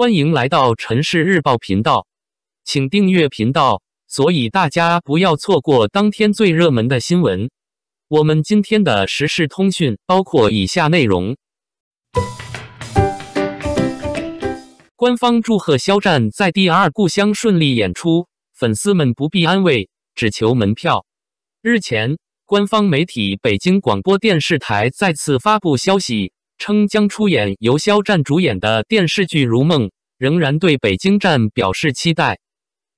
欢迎来到陈氏日报频道，请订阅频道，所以大家不要错过当天最热门的新闻。我们今天的时事通讯包括以下内容：官方祝贺肖战在第二故乡顺利演出，粉丝们不必安慰，只求门票。日前，官方媒体北京广播电视台再次发布消息。称将出演由肖战主演的电视剧《如梦》，仍然对北京站表示期待。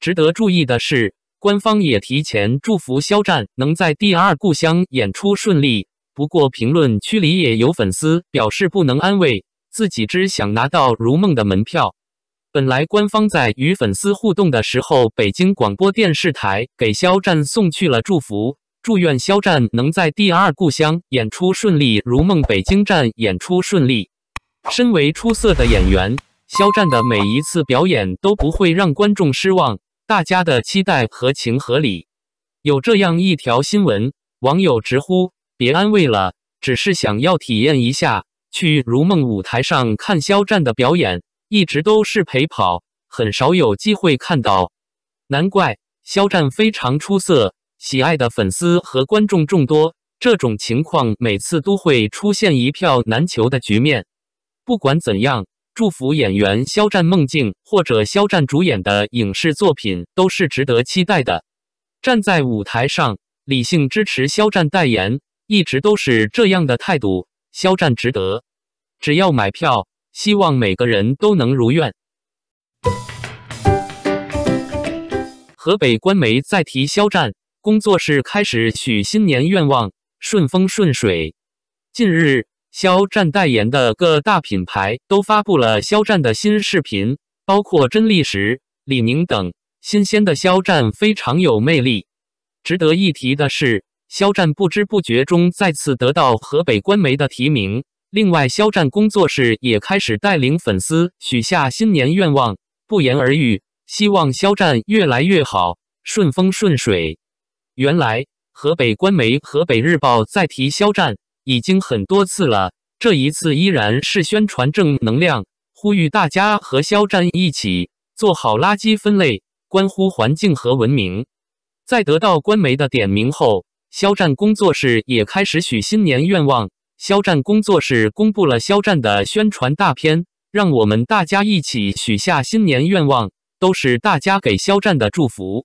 值得注意的是，官方也提前祝福肖战能在第二故乡演出顺利。不过，评论区里也有粉丝表示不能安慰自己，只想拿到《如梦》的门票。本来官方在与粉丝互动的时候，北京广播电视台给肖战送去了祝福。祝愿肖战能在《第二故乡》演出顺利，《如梦北京站》演出顺利。身为出色的演员，肖战的每一次表演都不会让观众失望，大家的期待合情合理。有这样一条新闻，网友直呼：“别安慰了，只是想要体验一下去《如梦》舞台上看肖战的表演，一直都是陪跑，很少有机会看到，难怪肖战非常出色。”喜爱的粉丝和观众众多，这种情况每次都会出现一票难求的局面。不管怎样，祝福演员肖战、梦境或者肖战主演的影视作品都是值得期待的。站在舞台上，理性支持肖战代言，一直都是这样的态度。肖战值得，只要买票，希望每个人都能如愿。河北官媒再提肖战。工作室开始许新年愿望，顺风顺水。近日，肖战代言的各大品牌都发布了肖战的新视频，包括真力时、李宁等。新鲜的肖战非常有魅力。值得一提的是，肖战不知不觉中再次得到河北官媒的提名。另外，肖战工作室也开始带领粉丝许下新年愿望，不言而喻，希望肖战越来越好，顺风顺水。原来河北官媒《河北日报》再提肖战已经很多次了，这一次依然是宣传正能量，呼吁大家和肖战一起做好垃圾分类，关乎环境和文明。在得到官媒的点名后，肖战工作室也开始许新年愿望。肖战工作室公布了肖战的宣传大片，让我们大家一起许下新年愿望，都是大家给肖战的祝福。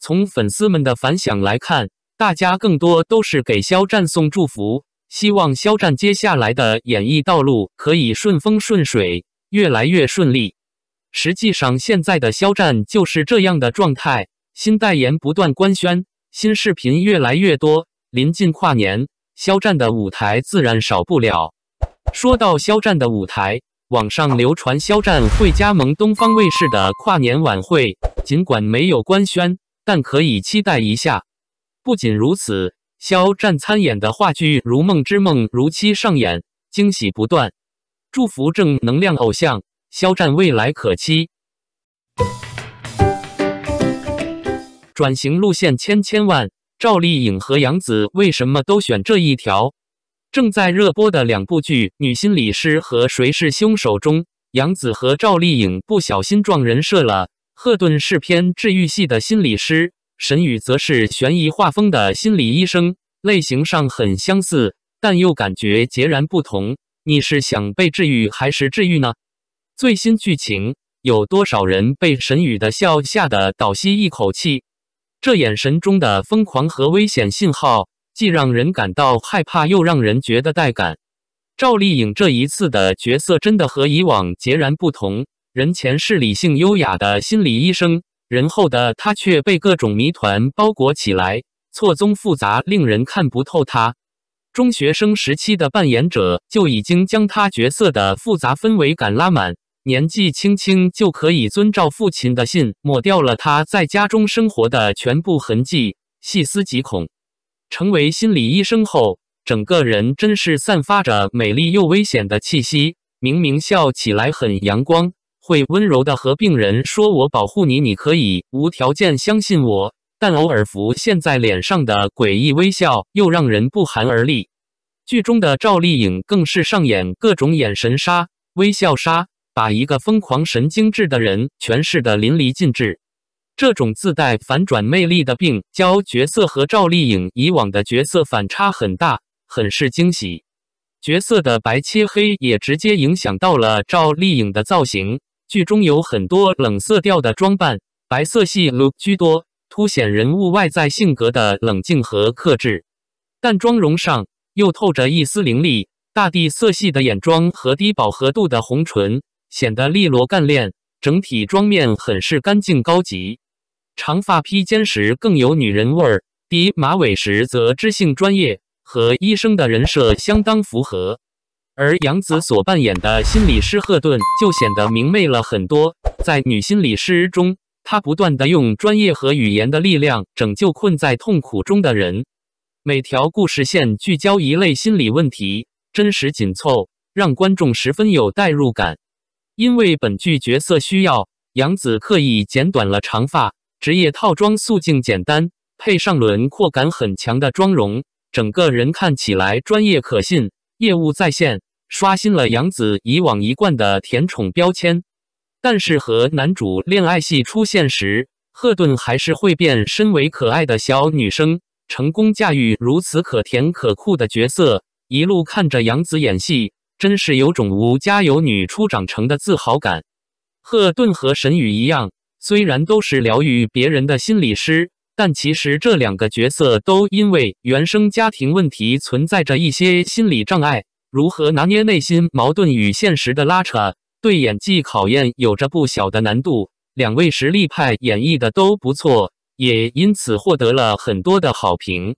从粉丝们的反响来看，大家更多都是给肖战送祝福，希望肖战接下来的演艺道路可以顺风顺水，越来越顺利。实际上，现在的肖战就是这样的状态：新代言不断官宣，新视频越来越多。临近跨年，肖战的舞台自然少不了。说到肖战的舞台，网上流传肖战会加盟东方卫视的跨年晚会，尽管没有官宣。但可以期待一下。不仅如此，肖战参演的话剧《如梦之梦》如期上演，惊喜不断。祝福正能量偶像肖战，未来可期。转型路线千千万，赵丽颖和杨紫为什么都选这一条？正在热播的两部剧《女心理师》和《谁是凶手》中，杨紫和赵丽颖不小心撞人设了。赫顿是偏治愈系的心理师，沈宇则是悬疑画风的心理医生，类型上很相似，但又感觉截然不同。你是想被治愈还是治愈呢？最新剧情有多少人被沈宇的笑吓得倒吸一口气？这眼神中的疯狂和危险信号，既让人感到害怕，又让人觉得带感。赵丽颖这一次的角色真的和以往截然不同。人前是理性优雅的心理医生，人后的他却被各种谜团包裹起来，错综复杂，令人看不透。他中学生时期的扮演者就已经将他角色的复杂氛围感拉满，年纪轻轻就可以遵照父亲的信抹掉了他在家中生活的全部痕迹。细思极恐。成为心理医生后，整个人真是散发着美丽又危险的气息，明明笑起来很阳光。会温柔地和病人说：“我保护你，你可以无条件相信我。”但偶尔浮现在脸上的诡异微笑又让人不寒而栗。剧中的赵丽颖更是上演各种眼神杀、微笑杀，把一个疯狂神经质的人诠释得淋漓尽致。这种自带反转魅力的病娇角色和赵丽颖以往的角色反差很大，很是惊喜。角色的白切黑也直接影响到了赵丽颖的造型。剧中有很多冷色调的装扮，白色系 look 居多，凸显人物外在性格的冷静和克制。但妆容上又透着一丝凌厉，大地色系的眼妆和低饱和度的红唇，显得利落干练，整体妆面很是干净高级。长发披肩时更有女人味儿，低马尾时则知性专业，和医生的人设相当符合。而杨紫所扮演的心理师赫顿就显得明媚了很多。在女心理师中，她不断的用专业和语言的力量拯救困在痛苦中的人。每条故事线聚焦一类心理问题，真实紧凑，让观众十分有代入感。因为本剧角色需要，杨紫刻意剪短了长发，职业套装素净简单，配上轮廓感很强的妆容，整个人看起来专业可信，业务在线。刷新了杨紫以往一贯的甜宠标签，但是和男主恋爱戏出现时，赫顿还是会变身为可爱的小女生，成功驾驭如此可甜可酷的角色。一路看着杨紫演戏，真是有种无家有女初长成的自豪感。赫顿和神宇一样，虽然都是疗愈别人的心理师，但其实这两个角色都因为原生家庭问题存在着一些心理障碍。如何拿捏内心矛盾与现实的拉扯，对演技考验有着不小的难度。两位实力派演绎的都不错，也因此获得了很多的好评。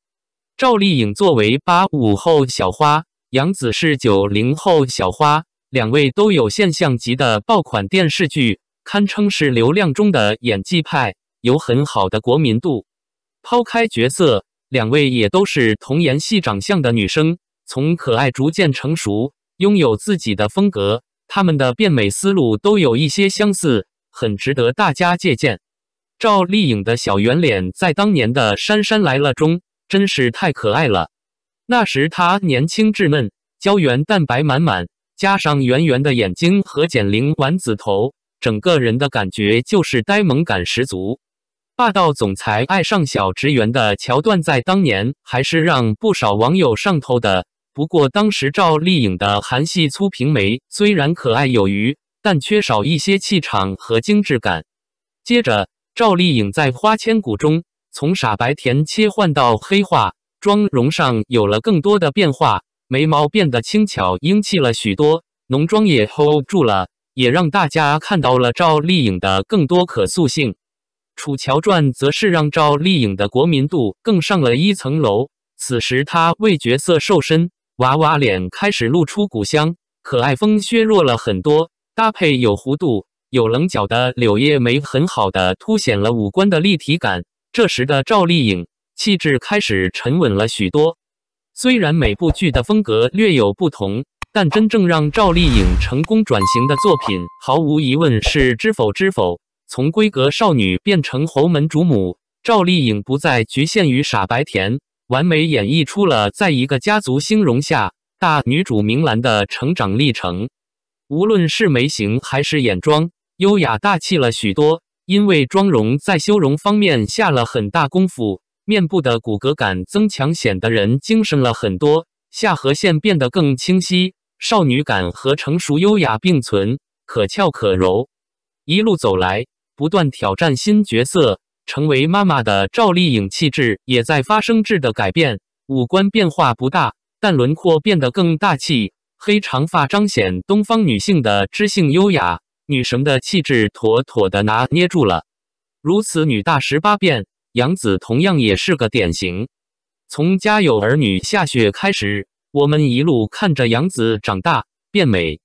赵丽颖作为八五后小花，杨紫是九零后小花，两位都有现象级的爆款电视剧，堪称是流量中的演技派，有很好的国民度。抛开角色，两位也都是童颜系长相的女生。从可爱逐渐成熟，拥有自己的风格，他们的变美思路都有一些相似，很值得大家借鉴。赵丽颖的小圆脸在当年的《杉杉来了》中真是太可爱了。那时她年轻稚嫩，胶原蛋白满满，加上圆圆的眼睛和减龄丸子头，整个人的感觉就是呆萌感十足。霸道总裁爱上小职员的桥段在当年还是让不少网友上头的。不过当时赵丽颖的韩系粗平眉虽然可爱有余，但缺少一些气场和精致感。接着赵丽颖在《花千骨》中从傻白甜切换到黑化，妆容上有了更多的变化，眉毛变得轻巧英气了许多，浓妆也 hold 住了，也让大家看到了赵丽颖的更多可塑性。《楚乔传》则是让赵丽颖的国民度更上了一层楼，此时她为角色瘦身。娃娃脸开始露出骨相，可爱风削弱了很多。搭配有弧度、有棱角的柳叶眉，很好的凸显了五官的立体感。这时的赵丽颖气质开始沉稳了许多。虽然每部剧的风格略有不同，但真正让赵丽颖成功转型的作品，毫无疑问是《知否知否》。从闺阁少女变成侯门主母，赵丽颖不再局限于傻白甜。完美演绎出了在一个家族兴荣下大女主明兰的成长历程。无论是眉形还是眼妆，优雅大气了许多。因为妆容在修容方面下了很大功夫，面部的骨骼感增强，显得人精神了很多。下颌线变得更清晰，少女感和成熟优雅并存，可俏可柔。一路走来，不断挑战新角色。成为妈妈的赵丽颖气质也在发生质的改变，五官变化不大，但轮廓变得更大气。黑长发彰显东方女性的知性优雅，女神的气质妥妥的拿捏住了。如此女大十八变，杨紫同样也是个典型。从《家有儿女》下雪开始，我们一路看着杨紫长大变美。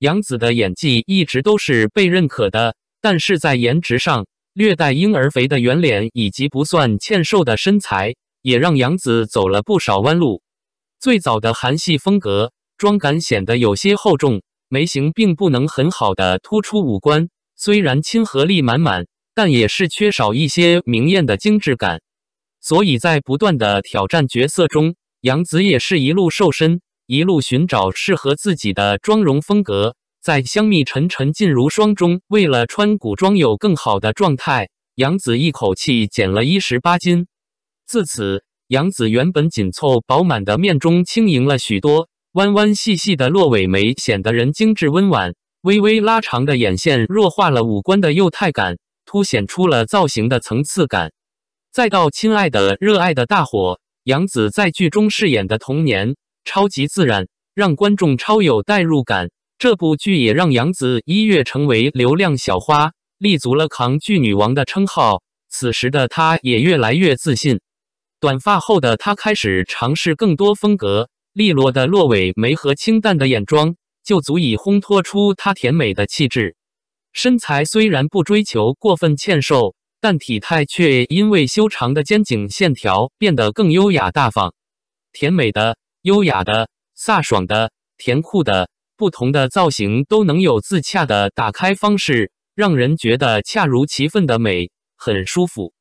杨紫的演技一直都是被认可的，但是在颜值上。略带婴儿肥的圆脸以及不算欠瘦的身材，也让杨紫走了不少弯路。最早的韩系风格妆感显得有些厚重，眉形并不能很好的突出五官。虽然亲和力满满，但也是缺少一些明艳的精致感。所以在不断的挑战角色中，杨紫也是一路瘦身，一路寻找适合自己的妆容风格。在《香蜜沉沉烬如霜》中，为了穿古装有更好的状态，杨紫一口气减了一十八斤。自此，杨紫原本紧凑饱满的面中轻盈了许多，弯弯细细的落尾眉显得人精致温婉，微微拉长的眼线弱化了五官的幼态感，凸显出了造型的层次感。再到《亲爱的，热爱的大火》，杨紫在剧中饰演的童年超级自然，让观众超有代入感。这部剧也让杨紫一跃成为流量小花，立足了扛剧女王的称号。此时的她也越来越自信。短发后的她开始尝试更多风格，利落的落尾眉和清淡的眼妆就足以烘托出她甜美的气质。身材虽然不追求过分纤瘦，但体态却因为修长的肩颈线条变得更优雅大方。甜美的、优雅的、飒爽的、甜酷的。不同的造型都能有自洽的打开方式，让人觉得恰如其分的美，很舒服。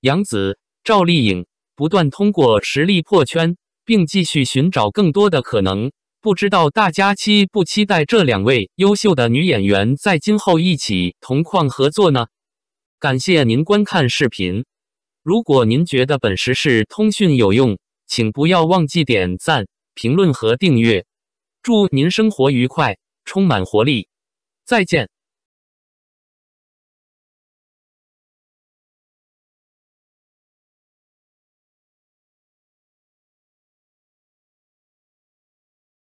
杨紫、赵丽颖不断通过实力破圈，并继续寻找更多的可能。不知道大家期不期待这两位优秀的女演员在今后一起同框合作呢？感谢您观看视频。如果您觉得本时事通讯有用，请不要忘记点赞、评论和订阅。祝您生活愉快，充满活力！再见。